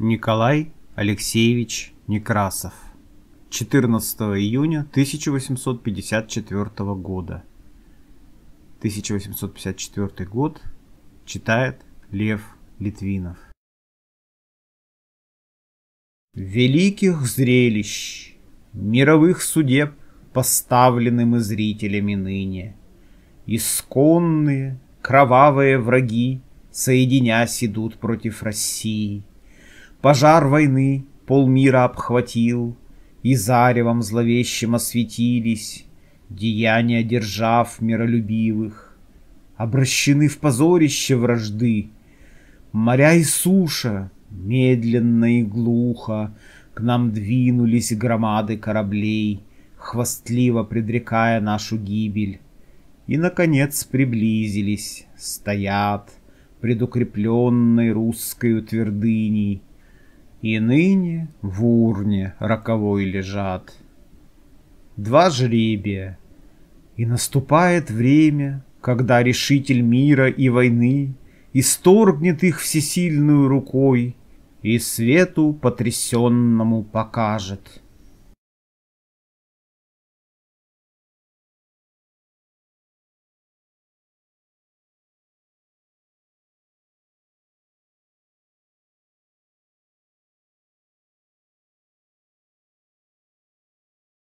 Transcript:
Николай Алексеевич Некрасов 14 июня 1854 года 1854 год читает Лев Литвинов Великих зрелищ, мировых судеб, поставленным и зрителями ныне, Исконные, кровавые враги, соединясь идут против России — Пожар войны полмира обхватил, И заревом зловещим осветились Деяния держав миролюбивых. Обращены в позорище вражды, Моря и суша медленно и глухо К нам двинулись громады кораблей, Хвастливо предрекая нашу гибель. И, наконец, приблизились, стоят, предукрепленной русской твердыней — и ныне в урне роковой лежат. Два жребия, и наступает время, Когда решитель мира и войны Исторгнет их всесильную рукой И свету потрясенному покажет —